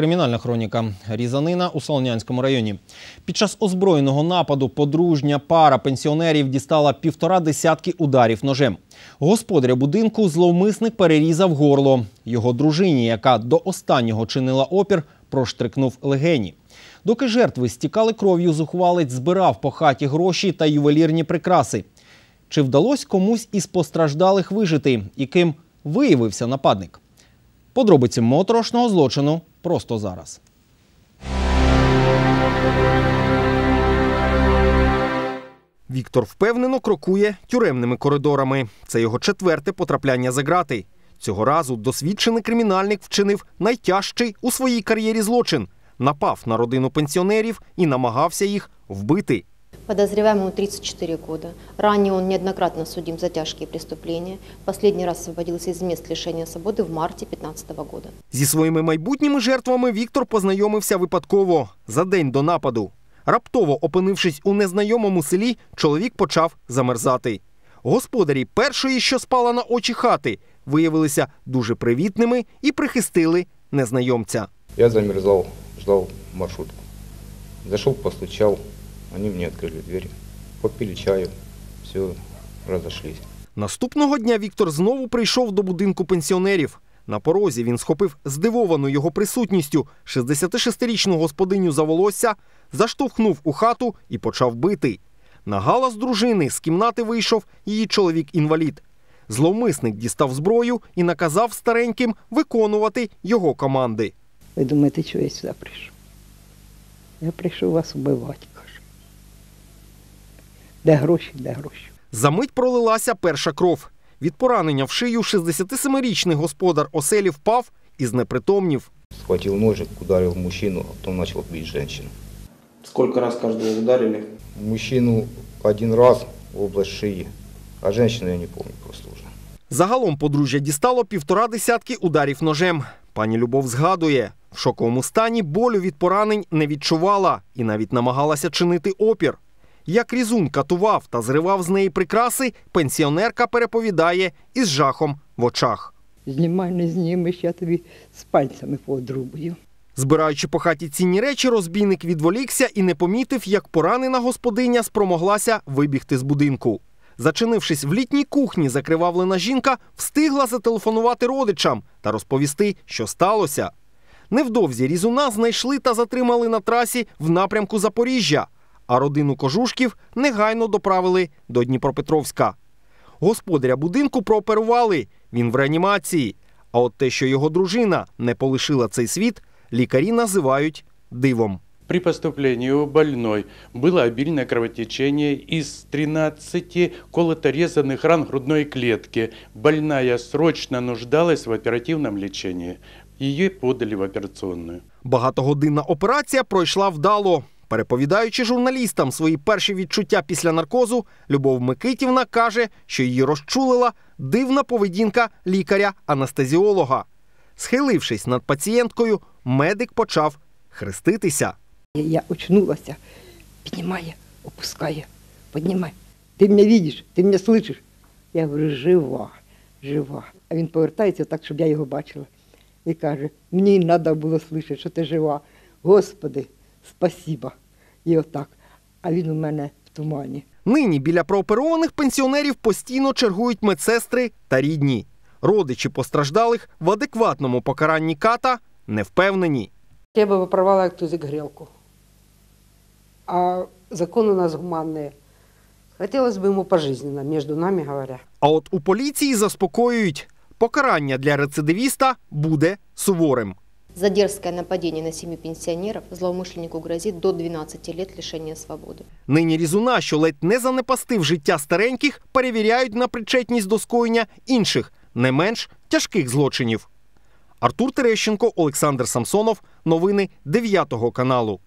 Кримінальна хроніка різанина у Солонянському районі. Під час озброєного нападу подружня пара пенсіонерів дістала півтора десятки ударів ножем. Господаря будинку зловмисник перерізав горло. Його дружині, яка до останнього чинила опір, проштрикнув легені. Доки жертви стікали кров'ю, зухвалець збирав по хаті гроші та ювелірні прикраси. Чи вдалося комусь із постраждалих вижити, яким виявився нападник? Подробиці моторошного злочину просто зараз. Віктор впевнено крокує тюремними коридорами. Це його четверте потрапляння за грати. Цього разу досвідчений кримінальник вчинив найтяжчий у своїй кар'єрі злочин. Напав на родину пенсіонерів і намагався їх вбити. Подозреваемому 34 года. Ранее он неоднократно судим за тяжкие преступления. Последний раз освободился из місць лишення свободи в марті 2015 года. Зі своїми майбутніми жертвами Віктор познайомився випадково за день до нападу. Раптово опинившись у незнайомому селі, чоловік почав замерзати. Господарі першої, що спала на очі хати, виявилися дуже привітними і прихистили незнайомця. Я замерзав, ждав маршрутку. Зайшов, постучав. Вони мені відкрили двері, попили чаю, все, розійшлися. Наступного дня Віктор знову прийшов до будинку пенсіонерів. На порозі він схопив здивовану його присутністю 66-річну господиню за волосся, заштовхнув у хату і почав бити. На галас дружини з кімнати вийшов її чоловік-інвалід. Зловмисник дістав зброю і наказав стареньким виконувати його команди. Ви думаєте, чого я сюди прийшов? Я прийшов вас вбивати де гроші, де гроші. За мить пролилася перша кров. Від поранення в шию 67-річний господар оселі впав і знепритомнів. Схватив ножик, ударив мужчину, а потім почав бити жінку. Скільки разів кожного ударили? Мужчину один раз в область шиї, а жінку я не пам'ятаю просто вже. Загалом подружжя дістало півтора десятки ударів ножем. Пані Любов згадує, в шоковому стані болю від поранень не відчувала і навіть намагалася чинити опір. Як різун катував та зривав з неї прикраси, пенсіонерка переповідає із жахом в очах. Знімай, не знімеш, я тобі з пальцями поодрубую. Збираючи по хаті цінні речі, розбійник відволікся і не помітив, як поранена господиня спромоглася вибігти з будинку. Зачинившись в літній кухні, закривавлена жінка встигла зателефонувати родичам та розповісти, що сталося. Невдовзі різуна знайшли та затримали на трасі в напрямку Запоріжжя а родину кожушків негайно доправили до Дніпропетровська. Господаря будинку прооперували. Він в реанімації. А от те, що його дружина не полишила цей світ, лікарі називають дивом. При поступленні у больной было обільне кровотечение із 13 колото-резанных ран грудной клетки. Больная срочно нуждалась в оперативному лечении. Її подали в операційну. Багатогодинна операція пройшла вдало. Переповідаючи журналістам свої перші відчуття після наркозу, Любов Микитівна каже, що її розчулила дивна поведінка лікаря-анестезіолога. Схилившись над пацієнткою, медик почав хреститися. Я очнулася, піднімає, опускає, піднімає. Ти мене бачиш, ти мене слышиш. Я говорю, жива, жива. А він повертається так, щоб я його бачила, і каже: Мені треба було слышати, що ти жива. Господи спасіба. І отак. А він у мене в тумані. Нині біля прооперованих пенсіонерів постійно чергують медсестри та рідні. Родичі постраждалих в адекватному покаранні ката не впевнені. Я би виправила як тузик грілку. А закон у нас гуманний. Хотілося б йому пожизненно, між нами говоря. А от у поліції заспокоюють, покарання для рецидивіста буде суворим. За дерзкое нападение на сім'ю пенсіонерів злоумишленнику грозить до 12 лет лишення свободи. Нині різуна, що ледь не занепастив життя стареньких, перевіряють на причетність до скоєння інших, не менш тяжких злочинів. Артур Терещенко, Олександр Самсонов, новини 9 каналу.